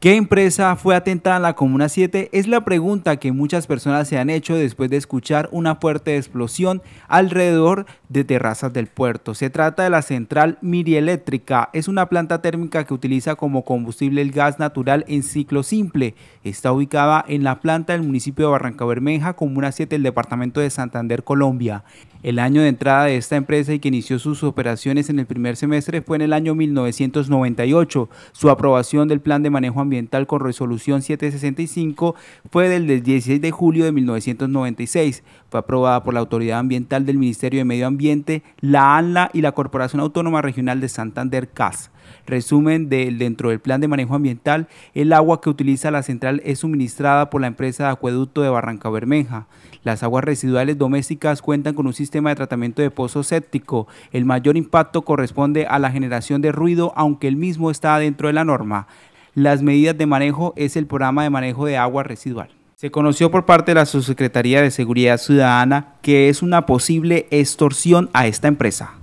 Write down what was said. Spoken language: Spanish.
¿Qué empresa fue atentada en la Comuna 7? Es la pregunta que muchas personas se han hecho después de escuchar una fuerte explosión alrededor de terrazas del puerto. Se trata de la central Mirieléctrica. Es una planta térmica que utiliza como combustible el gas natural en ciclo simple. Está ubicada en la planta del municipio de Barranca Bermeja, Comuna 7 del departamento de Santander, Colombia. El año de entrada de esta empresa y que inició sus operaciones en el primer semestre fue en el año 1998. Su aprobación del Plan de Manejo Ambiental con resolución 765 fue del 16 de julio de 1996. Fue aprobada por la Autoridad Ambiental del Ministerio de Medio Ambiente, la ANLA y la Corporación Autónoma Regional de Santander, CAS. Resumen de, dentro del plan de manejo ambiental, el agua que utiliza la central es suministrada por la empresa de acueducto de Barranca Bermeja. Las aguas residuales domésticas cuentan con un sistema de tratamiento de pozo séptico. El mayor impacto corresponde a la generación de ruido, aunque el mismo está dentro de la norma. Las medidas de manejo es el programa de manejo de agua residual. Se conoció por parte de la Subsecretaría de Seguridad Ciudadana que es una posible extorsión a esta empresa.